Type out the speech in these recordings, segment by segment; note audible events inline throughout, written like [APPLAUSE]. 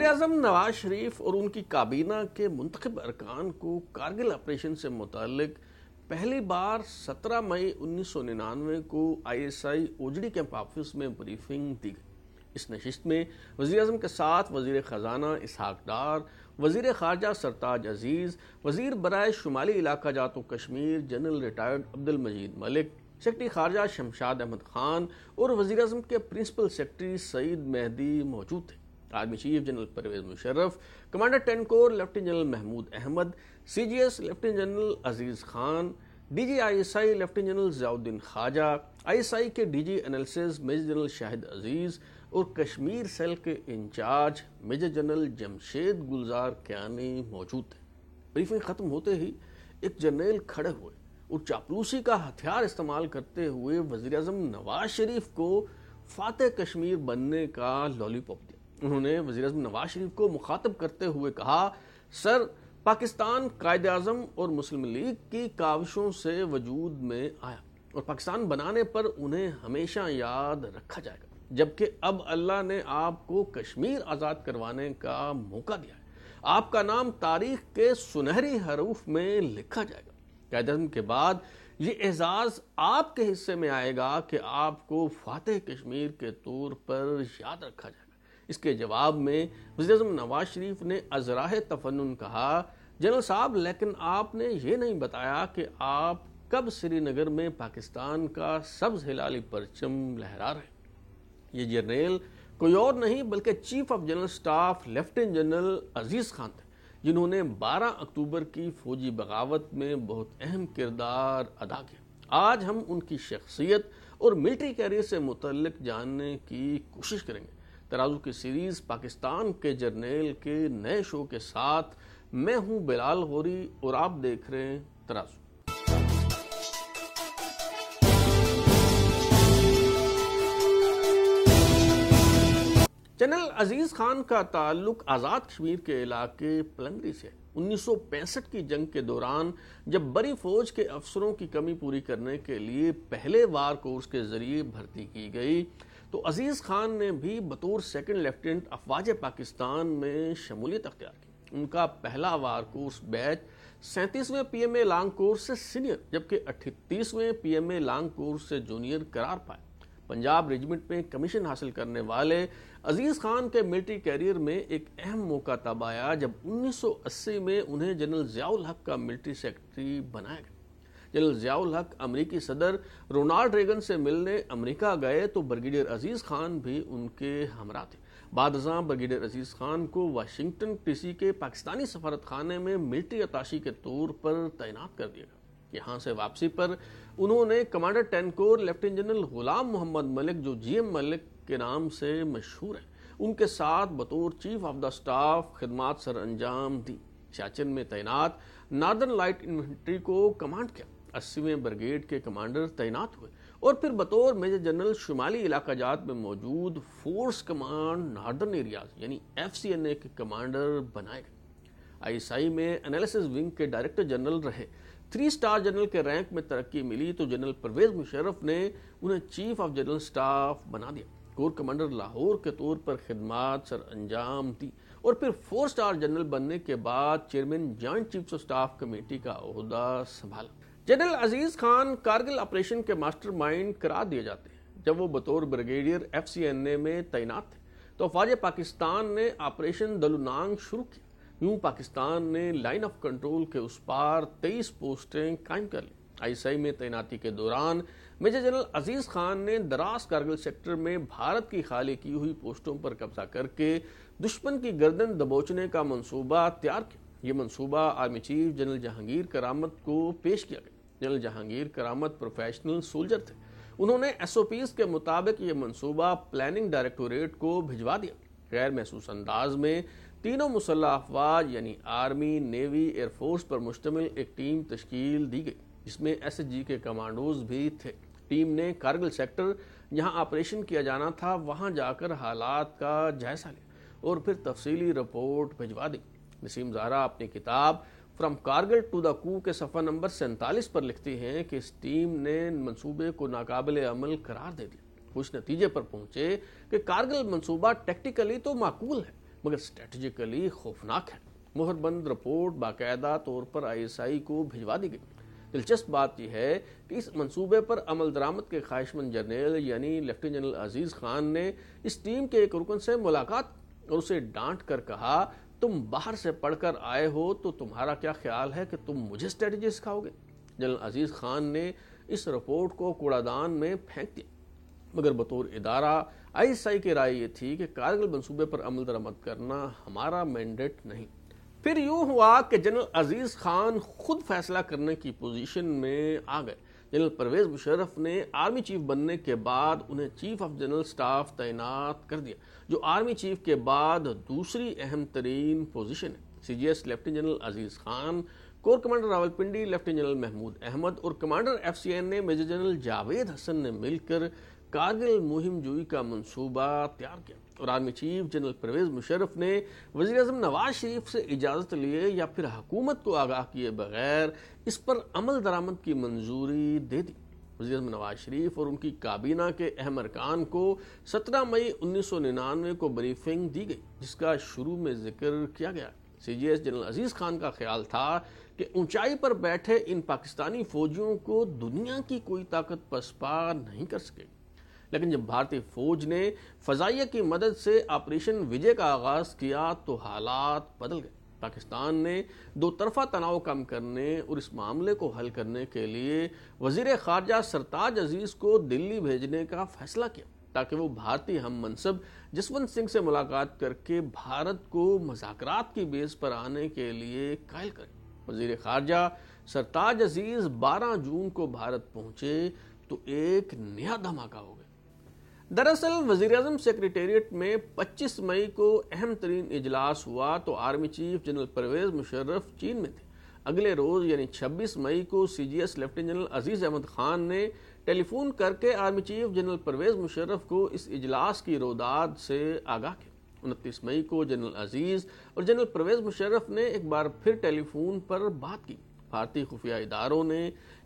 वजीर अजम नवाज शरीफ और उनकी काबीना के मंतखब अरकान को कारगिल ऑपरेशन से मुतलक पहली बार 17 मई उन्नीस सौ निन्यानवे को आई एस आई ओजडी कैंप ऑफिस में ब्रीफिंग दी गई इस नशिस्त में वजी अजम के साथ वजीर ख़जाना इसहाक डार वजीर खारजा सरताज अजीज़ वजीर बरए शुमाली इलाका जातो Kashmir general retired Abdul Majeed Malik secretary खारजा शमशाद अहमद खान और वजी अजम के प्रिंसिपल सेक्रटरी सईद मेहदी मौजूद थे army chief general Pervez Musharraf commander ten corps lieutenant general Mahmood Ahmed CGS lieutenant general Aziz Khan DG ISI lieutenant general Ziauddin Khawaja ISI के DG analysis major general Shahid Aziz और कश्मीर सेल के incharge major general Jamshed Gulzar Kayani मौजूद थे ब्रीफिंग ख़त्म होते ही एक जनरल खड़े हुए और चापलूसी का हथियार इस्तेमाल करते हुए वजीर नवाज शरीफ को फातह कश्मीर बनने का लॉलीपॉप दिया उन्होंने वजी अजम नवाज शरीफ को मुखातब करते हुए कहा सर पाकिस्तान कायद अजम और मुस्लिम लीग की काविशों से वजूद में आया और पाकिस्तान बनाने पर उन्हें हमेशा याद रखा जाएगा जबकि अब अल्लाह ने आपको कश्मीर आज़ाद करवाने का मौका दिया है आपका नाम तारीख के सुनहरी हरूफ में लिखा जाएगा कायद अजम के बाद ये एजाज़ आपके हिस्से में आएगा कि आपको फातह कश्मीर के तौर पर याद रखा जाएगा इसके जवाब में वजीरम नवाज शरीफ ने अजराह तफन कहा जनरल साहब लेकिन आपने ये नहीं बताया कि आप कब श्रीनगर में पाकिस्तान का सब्ज हिलाली परचम लहरा रहे ये जनरल कोई और नहीं बल्कि chief of general staff lieutenant general Aziz Khan थे जिन्होंने 12 अक्टूबर की फौजी बगावत में बहुत अहम किरदार अदा किया आज हम उनकी शख्सियत और मिलिट्री कैरियर से मुतलक जानने की कोशिश करेंगे तराजू की सीरीज़ पाकिस्तान के जर्नेल के नए शो के साथ मैं हूं बिलाल गोरी और आप देख रहे हैं तराजू जनरल अजीज खान का ताल्लुक आज़ाद कश्मीर के इलाके पलंदरी से 1965 की जंग के दौरान जब बड़ी फौज के अफसरों की कमी पूरी करने के लिए पहले वार कोर्स के जरिए भर्ती की गई तो अजीज़ खान ने भी बतौर सेकंड लेफ्टिनेंट अफवाज पाकिस्तान में शमूलियत अख्तियार की उनका पहला वार कोर्स बैच सैंतीसवें P M A long course से सीनियर जबकि अठतीसवें P M A long course से जूनियर करार पाए पंजाब रेजिमेंट में कमीशन हासिल करने वाले अजीज़ खान के मिलिट्री कैरियर में एक अहम मौका तब आया जब 1980 में उन्हें जनरल जियाउल हक का मिलिट्री सेक्रेटरी बनाया गया जनरल जियाउल हक अमरीकी सदर रोनाल्ड रेगन से मिलने अमरीका गए तो ब्रिगेडियर अजीज खान भी उनके हमरा थे बाद ब्रिगेडियर अजीज खान को वाशिंगटन डीसी के पाकिस्तानी सफारत में मिलिट्री अताशी के तौर पर तैनात कर दिया यहाँ से वापसी पर उन्होंने commander ten corps lieutenant general Ghulam Mohammad Malik जो जीएम मलिक के नाम से मशहूर हैं उनके साथ बतौर चीफ ऑफ द स्टाफ खिदमात सर अंजाम दी सियाचिन में तैनात नार्दर्न लाइट इन्फेंट्री को कमांड किया अस्सीवें ब्रिगेड के कमांडर तैनात हुए और फिर बतौर मेजर जनरल शुमाली इलाका जात में मौजूद फोर्स कमांड नार्दर्न एरियाज यानी एफ सी एन ए के कमांडर बनाए गए आई में एनालिसिस विंग के डायरेक्टर जनरल रहे थ्री स्टार जनरल के रैंक में तरक्की मिली तो जनरल परवेज मुशरफ ने उन्हें चीफ ऑफ जनरल स्टाफ बना दिया कोर कमांडर लाहौर के तौर पर खिदमत सर अंजाम दी और फिर फोर स्टार जनरल बनने के बाद chairman joint chief of staff committee का अहदा संभाला जनरल अजीज खान कारगिल ऑपरेशन के मास्टरमाइंड करा दिए जाते हैं जब वो बतौर brigadier F C N A में तैनात थे तो फौज पाकिस्तान ने ऑपरेशन दलुनांग शुरू किया यूं पाकिस्तान ने लाइन ऑफ कंट्रोल के उस पार तेईस पोस्टें कायम कर ली आईसीआई में तैनाती के दौरान मेजर जनरल अजीज खान ने दरास कारगिल सेक्टर में भारत की खाली की हुई पोस्टों पर कब्जा करके दुश्मन की गर्दन दबोचने का मंसूबा तैयार किया ये मंसूबा आर्मी चीफ जनरल जहांगीर करामत को पेश किया गया जनरल जहांगीर करामत प्रोफेशनल सोल्जर थे उन्होंने एसओपीज के मुताबिक ये मंसूबा प्लानिंग डायरेक्टोरेट को भिजवा दिया गैर महसूस अंदाज में तीनों मुसल्ह अफवाज यानी आर्मी नेवी एयरफोर्स पर मुश्तमिल एक टीम तश्कील दी गई जिसमें एस के कमांडोज भी थे टीम ने कारगिल सेक्टर जहां ऑपरेशन किया जाना था वहां जाकर हालात का जायजा लिया और फिर तफसीली रिपोर्ट भिजवा दी नसीम जारा अपनी किताब from Kargil to the coup के सफ़ा नंबर सैंतालीस पर लिखती हैं कि इस टीम ने मंसूबे को नाकाबिल अमल करार दे दिया कुछ नतीजे पर पहुंचे कि कारगिल मंसूबा टेक्टिकली तो माकूल है मगर स्ट्रेटजिकली खौफनाक है मुहरबंद रिपोर्ट बाकायदा तौर पर आईएसआई को भिजवा दी गई दिलचस्प बात यह है कि इस मंसूबे पर अमल दरामद के ख्वाहिशमंद जनरल यानी लेफ्टिनेंट जनरल अजीज़ खान ने इस टीम के एक रुकन से मुलाकात और उसे डांट कर कहा तुम बाहर से पढ़कर आए हो तो तुम्हारा क्या ख्याल है कि तुम मुझे स्ट्रेटजी सिखाओगे जनरल अजीज खान ने इस रिपोर्ट को कूड़ादान में फेंक दिया मगर बतौर इदारा आईएसआई की राय ये थी कि कारगिल मंसूबे पर अमल दरामद करना हमारा मैंडेट नहीं फिर यूं हुआ कि जनरल अजीज खान खुद फैसला करने की पोजीशन में आ गए जनरल परवेज मुशरफ ने आर्मी चीफ बनने के बाद उन्हें चीफ ऑफ जनरल स्टाफ तैनात कर दिया जो आर्मी चीफ के बाद दूसरी अहम तरीन पोजिशन है C G S lieutenant general Aziz Khan corps commander Rawalpindi lieutenant general Mahmood Ahmed और कमांडर एफ सी एन ने मेजर जनरल जावेद हसन ने मिलकर कारगिल मुहिम जोई का मंसूबा तैयार किया और army chief general Pervez Musharraf ने वजी अजम नवाज शरीफ से इजाज़त लिए या फिर हकूमत को आगाह किए बगैर इस पर अमल दरामद की मंजूरी दे दी वजी अजम नवाज शरीफ और उनकी काबीना के अहम अरकान को 17 मई उन्नीस सौ निन्यानवे को ब्रीफिंग दी गई जिसका शुरू में जिक्र किया गया C G S general Aziz Khan का ख्याल था कि ऊंचाई पर बैठे इन पाकिस्तानी फौजियों को दुनिया की कोई ताकत पसपा नहीं कर सकेगी लेकिन जब भारतीय फौज ने फजाइया की मदद से ऑपरेशन विजय का आगाज किया तो हालात बदल गए पाकिस्तान ने दो तरफा तनाव कम करने और इस मामले को हल करने के लिए वजीर खारजा सरताज अजीज को दिल्ली भेजने का फैसला किया ताकि वो भारतीय हम मनसब जसवंत सिंह से मुलाकात करके भारत को मजाक की बेस पर आने के लिए कायल करें वजीर खारजा सरताज अजीज 12 जून को भारत पहुंचे तो एक नया धमाका हो दरअसल वजीर अजम सेक्रेटेरिएट में 25 मई को अहम तरीन इजलास हुआ तो army chief general Pervez Musharraf चीन में थे अगले रोज यानी 26 मई को C G S lieutenant general Aziz Ahmed Khan ने टेलीफोन करके army chief general Pervez Musharraf को इस इजलास की रोदाद से आगाह किया उनतीस मई को जनरल अजीज और जनरल परवेज मुशर्रफ ने एक बार फिर टेलीफोन पर बात की भारतीय खुफिया इदारों ने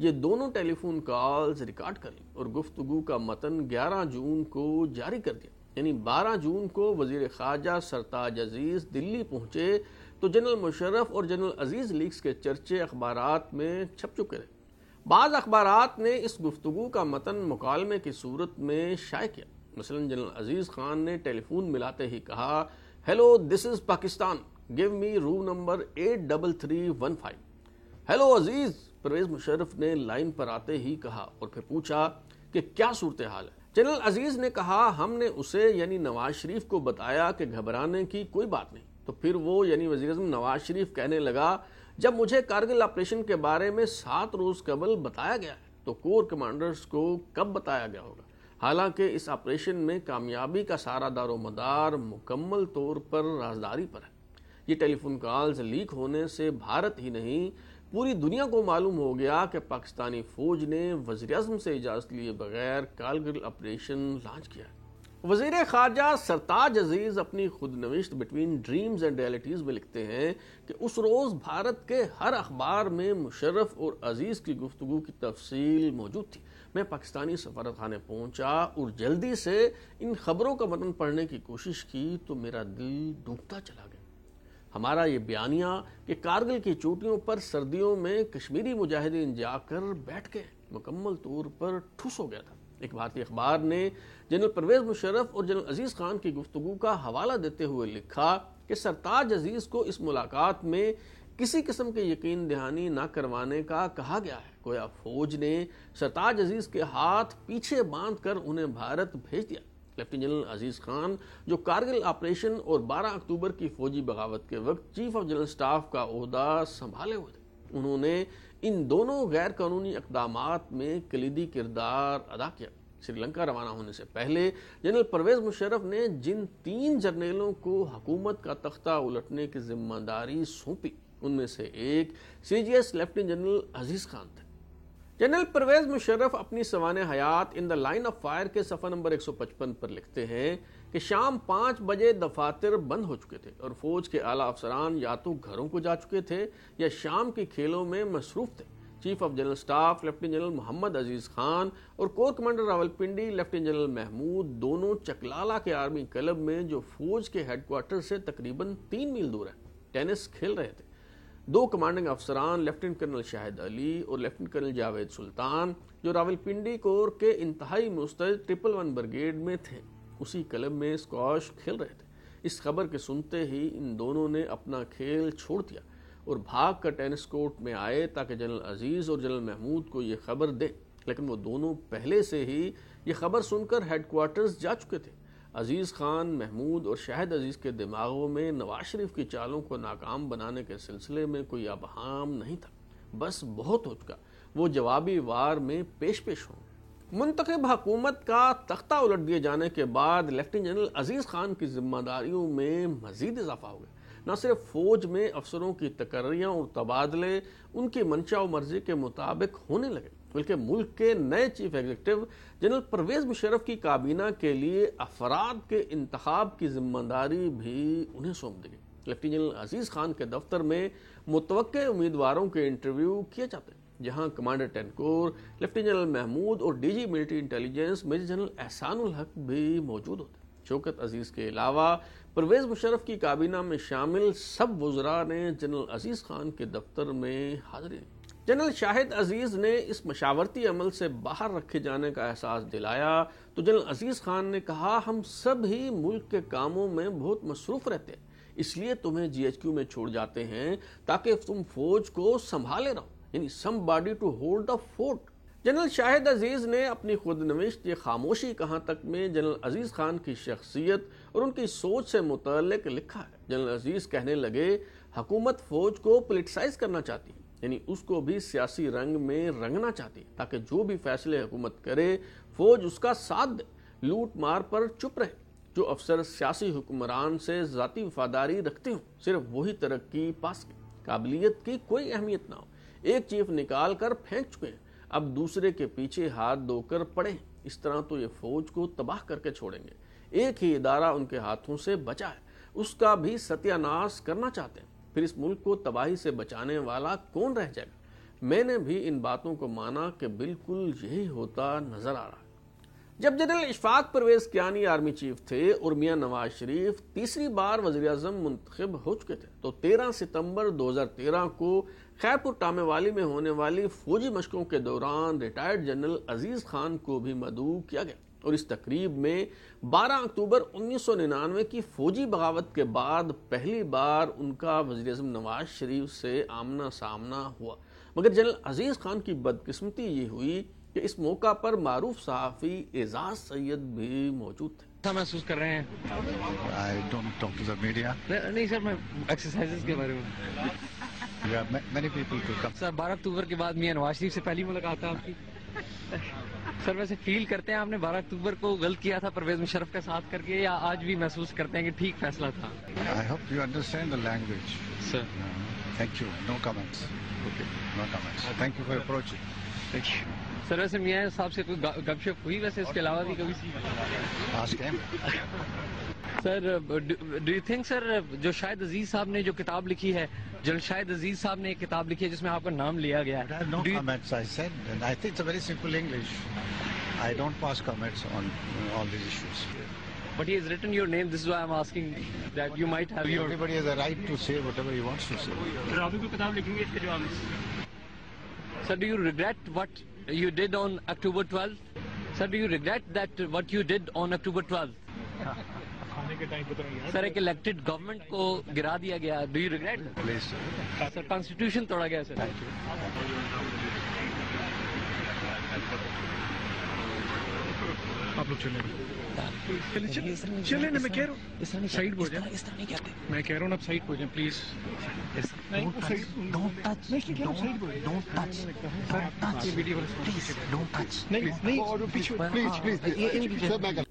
ये दोनों टेलीफोन कॉल्स रिकॉर्ड कर ली और गुफ्तु का मतन 11 जून को जारी कर दिया यानी 12 जून को वजीर खारजा सरताज अजीज दिल्ली पहुंचे तो जनरल मुशरफ और जनरल अजीज लीग्स के चर्चे अखबार में छप चुके रहे बाज़ अखबार ने इस गुफ्तु का मतन मुकालमे की सूरत में शाये किया मसलन जनरल अजीज़ खान ने टेलीफोन मिलाते ही कहा hello this is Pakistan give me room number eight double three one five hello Aziz Pervez Musharraf ने लाइन पर आते ही कहा और फिर पूछा कि क्या सूरत हाल है जनरल अजीज ने कहा हमने उसे यानी नवाज शरीफ को बताया कि घबराने की कोई बात नहीं तो फिर वो यानी वजीर नवाज शरीफ कहने लगा जब मुझे कारगिल ऑपरेशन के बारे में सात रोज कबल बताया गया है तो कोर कमांडर्स को कब बताया गया होगा हालांकि इस ऑपरेशन में कामयाबी का सारा दारो मदार मुकम्मल तौर पर राजदारी पर है ये टेलीफोन कॉल्स लीक होने से भारत ही नहीं पूरी दुनिया को मालूम हो गया कि पाकिस्तानी फौज ने वजी अजम से इजाज़त लिए बगैर कालगिल ऑपरेशन लॉन्च किया वजीर खारजा सरताज अजीज अपनी खुदनविश्त बिटवीन ड्रीम्स एंड रियलिटीज़ में लिखते हैं कि उस रोज़ भारत के हर अखबार में मुशर्रफ और अजीज़ की गुफ्तु की तफसील मौजूद थी मैं पाकिस्तानी सफारत खाने पहुंचा और जल्दी से इन खबरों का वतन पढ़ने की कोशिश की तो मेरा दिल डूबता चला गया हमारा ये बयानिया कि कारगिल की चोटियों पर सर्दियों में कश्मीरी मुजाहिदीन जाकर बैठ गए मुकम्मल तौर पर ठुस हो गया था एक भारतीय अखबार ने जनरल परवेज मुशरफ और जनरल अजीज खान की गुफ्तु का हवाला देते हुए लिखा कि सरताज अजीज को इस मुलाकात में किसी किस्म के यकीन दहानी न करवाने का कहा गया है गोया फौज ने सरताज अजीज के हाथ पीछे बांध कर उन्हें भारत भेज दिया लेफ्टिनेंट जनरल अजीज खान जो कारगिल ऑपरेशन और 12 अक्टूबर की फौजी बगावत के वक्त चीफ ऑफ जनरल स्टाफ का अहदा संभाले हुए थे उन्होंने इन दोनों गैर कानूनी इकदाम में कलीदी किरदार अदा किया श्रीलंका रवाना होने से पहले जनरल परवेज मुशर्रफ ने जिन तीन जर्नेलों को हुकूमत का तख्ता उलटने की जिम्मेदारी सौंपी उनमें से एक C G S lieutenant general Aziz Khan थे जनरल परवेज मुशर्रफ अपनी सवान हयात in the line of fire के सफ़ा नंबर 155 पर लिखते हैं कि शाम पाँच बजे दफातर बंद हो चुके थे और फौज के आला अफसरान या तो घरों को जा चुके थे या शाम के खेलों में मसरूफ थे chief of general staff lieutenant general Mohammad Aziz Khan और corps commander Rawalpindi lieutenant general Mahmood दोनों चकलाला के आर्मी क्लब में जो फौज के हेडक्वार्टर से तकरीबन तीन मील दूर है टेनिस खेल रहे थे दो कमांडिंग अफसरान लेफ्टिनेंट कर्नल शाहिद अली और लेफ्टिनेंट कर्नल जावेद सुल्तान जो रावलपिंडी कोर के इंतहाई मुस्तैद ट्रिपल वन ब्रिगेड में थे उसी क्लब में स्कॉश खेल रहे थे इस खबर के सुनते ही इन दोनों ने अपना खेल छोड़ दिया और भाग कर टेनिस कोर्ट में आए ताकि जनरल अजीज़ और जनरल महमूद को ये खबर दें लेकिन वो दोनों पहले से ही ये खबर सुनकर हेडक्वार्टर्स जा चुके थे अजीज़ खान महमूद और शाहिद अजीज़ के दिमागों में नवाज शरीफ की चालों को नाकाम बनाने के सिलसिले में कोई अबहम नहीं था बस बहुत हो चुका वो जवाबी वार में पेश पेश हों मुंतखब हकूमत का तख्ता उलट दिए जाने के बाद लेफ्टिनेंट जनरल अजीज़ खान की जिम्मेदारियों में मजीद इजाफा हो गया न सिर्फ फौज में अफसरों की तकर्रियाँ और तबादले उनकी मंशा और मर्जी के मुताबिक होने लगे बल्कि मुल्क के नए chief executive general Pervez Musharraf की काबीना के लिए अफराद के इंतब की जिम्मेदारी भी उन्हें सौंप दी गई लेफ्टिनेंट जनरल अजीज़ खान के दफ्तर में मुतव उम्मीदवारों के इंटरव्यू किए जाते जहां commander ten corps lieutenant general Mahmood और DG military intelligence major general Ehsanul Haq भी मौजूद होते शौकत अजीज़ के अलावा परवेज़ मुशरफ की काबीना में शामिल सब वजरा ने जनरल अजीज़ खान के दफ्तर में हाजिरी दी जनरल शाहिद अजीज ने इस मशावरती अमल से बाहर रखे जाने का एहसास दिलाया तो जनरल अजीज खान ने कहा हम सब ही मुल्क के कामों में बहुत मसरूफ रहते हैं इसलिए तुम्हें जीएचक्यू में छोड़ जाते हैं ताकि तुम फौज को संभाले रहो यानी somebody to hold the fort general Shahid Aziz ने अपनी खुदनविश ये खामोशी कहाँ तक में जनरल अजीज खान की शख्सियत और उनकी सोच से मुतल लिखा है जनरल अजीज कहने लगे हुकूमत फौज को पोलिटिसाइज करना चाहती है यानी उसको भी सियासी रंग में रंगना चाहती है ताकि जो भी फैसले हुकूमत करे फौज उसका साथ दे लूट मार पर चुप रहे जो अफसर सियासी हुक्मरान से ज़ाती वफादारी रखते हो सिर्फ वही तरक्की पा सके काबिलियत की कोई अहमियत ना हो एक चीफ निकाल कर फेंक चुके हैं अब दूसरे के पीछे हाथ धोकर पड़े इस तरह तो ये फौज को तबाह करके छोड़ेंगे एक ही इदारा उनके हाथों से बचा है उसका भी सत्यानाश करना चाहते हैं फिर इस मुल्क को तबाही से बचाने वाला कौन रह जाएगा मैंने भी इन बातों को माना कि बिल्कुल यही होता नजर आ रहा जब general Ishfaq Parvez Kayani army chief थे और मियाँ नवाज शरीफ तीसरी बार वजी अजम मंतखब हो चुके थे तो 13 सितंबर 2013 को खैरपुर टामेवाली में होने वाली फौजी मशकों के दौरान रिटायर्ड जनरल अजीज खान को भी मदू किया गया और इस तकरीब में 12 अक्टूबर 1999 की फौजी बगावत के बाद पहली बार उनका वजीर अजम नवाज शरीफ से आमना सामना हुआ मगर जनरल अजीज़ खान की बदकिस्मती ये हुई कि इस मौका पर मारूफ सहाफ़ी एजाज सैयद भी मौजूद थे महसूस कर रहे हैं नहीं सर मैं एक्सरसाइजेस के बारे में अक्टूबर के बाद मियाँ नवाज शरीफ से पहली मुलाकात है आपकी सर वैसे फील करते हैं आपने 12 अक्टूबर को गलत किया था परवेज मुशरफ के साथ करके या आज भी महसूस करते हैं कि ठीक फैसला था I hope you understand the language sir thank you no comments okay no comments thank you for approaching thank you sir वैसे मियाँ साहब से कोई गपशप हुई वैसे इसके अलावा भी कभी ask Sir, uh, do you think, sir, uh, Shahid Aziz साहब ने जो किताब लिखी है जो शाहिद अजीज साहब ने एक किताब लिखी है जिसमें आपका नाम लिया गया है no comments I said I think it's very simple English I don't pass comments on all these issues But he has written your name. This is why I'm asking that you might have. Your... Everybody has a right to say whatever he wants to say. राबी को किताब लिखेंगे इसके जवाब में. Sir, do you regret what you did on October 12th? Sir, do you regret that what you did on October 12th? [LAUGHS] के time पे तो नहीं सर एक इलेक्टेड गवर्नमेंट को गिरा दिया गया do you regret sir constitution तोड़ा गया सर आप लोग चले चले चले ना मैं कह रहा हूँ इस तरह साइड बोल जाए इस तरह नहीं कहते मैं कह रहा हूँ आप साइड बोल जाए please don't touch don't touch don't touch please don't touch नहीं नहीं प्लीज प्लीज प्लीज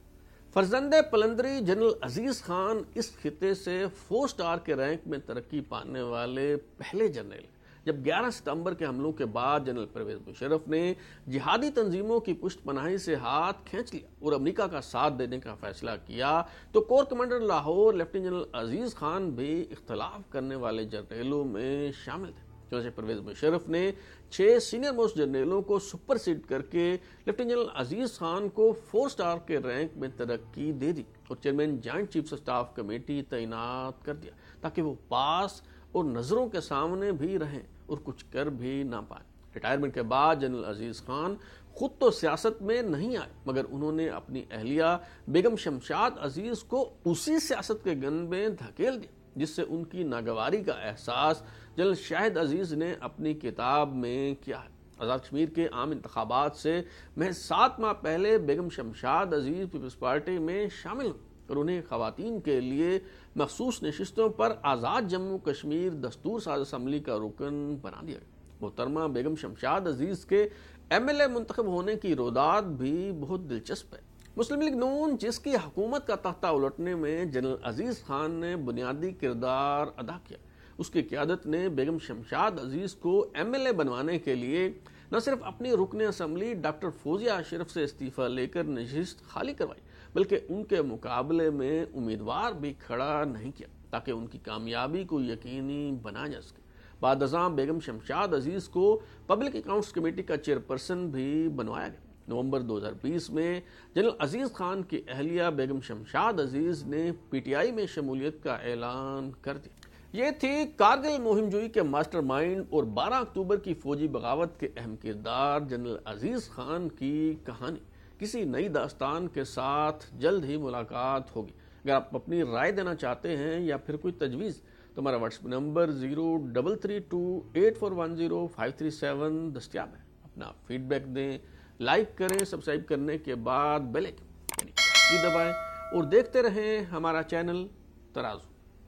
फर्जंद पलंदरी जनरल अजीज़ खान इस खिते से फोर स्टार के रैंक में तरक्की पाने वाले पहले जनरल जब 11 सितंबर के हमलों के बाद जनरल परवेज मुशरफ ने जिहादी तंजीमों की पुष्ट पनाही से हाथ खींच लिया और अमेरिका का साथ देने का फैसला किया तो corps commander Lahore lieutenant general Aziz Khan भी इख्तलाफ करने वाले जनरलों में शामिल थे चौथे परवेज मुशरफ ने छः सीनियर मोस्ट जनरलों को सुपर सीट करके लेफ्टिनेंट जनरल अजीज खान को फोर स्टार के रैंक में तरक्की दे दी और chairman joint chief staff committee तैनात कर दिया ताकि वो पास और नज़रों के सामने भी रहें और कुछ कर भी ना पाए रिटायरमेंट के बाद जनरल अजीज़ खान खुद तो सियासत में नहीं आए मगर उन्होंने अपनी अहलिया बेगम शमशाद अजीज़ को उसी सियासत के गन में धकेल दिया जिससे उनकी नागवारी का एहसास जनरल शाहिद अजीज़ ने अपनी किताब में किया है आज़ाद कश्मीर के आम इंतबात से मैं सात माह पहले बेगम शमशाद अजीज़ पीपल्स पार्टी में शामिल और उन्हें खातन के लिए मखसूस नशस्तों पर आज़ाद जम्मू कश्मीर दस्तूर साज असम्बली का रुकन बना दिया गया मोहतरमा बेगम शमशाद अजीज़ के एम एल ए मंतखब होने की रोदात भी बहुत दिलचस्प है मुस्लिम लीग नून जिसकी हुकूमत का तख्ता उलटने में जनरल अजीज खान ने बुनियादी किरदार अदा किया उसकी क्यादत ने बेगम शमशाद अजीज को एमएलए बनवाने के लिए न सिर्फ अपनी रुकन असम्बली डॉक्टर फोजिया अशरफ से इस्तीफा लेकर नशिस्त खाली करवाई बल्कि उनके मुकाबले में उम्मीदवार भी खड़ा नहीं किया ताकि उनकी कामयाबी को यकीनी बनाया जा सके बाद बेगम शमशाद अजीज को पब्लिक अकाउंट्स कमेटी का चेयरपर्सन भी बनवाया गया नवंबर 2020 में जनरल अजीज़ खान की अहलिया बेगम शमशाद अजीज़ ने पीटीआई में शमूलियत का ऐलान कर दिया ये थी कारगिल मुहिमजोई के मास्टरमाइंड और 12 अक्टूबर की फौजी बगावत के अहम किरदार जनरल अजीज खान की कहानी किसी नई दास्तान के साथ जल्द ही मुलाकात होगी अगर आप अपनी राय देना चाहते हैं या फिर कोई तजवीज़ तो हमारा WhatsApp number zero double three two eight four one zero five three seven दस्तियाब है अपना फीडबैक दें लाइक करें सब्सक्राइब करने के बाद बेल आइकन दबाएं और देखते रहें हमारा चैनल तराजू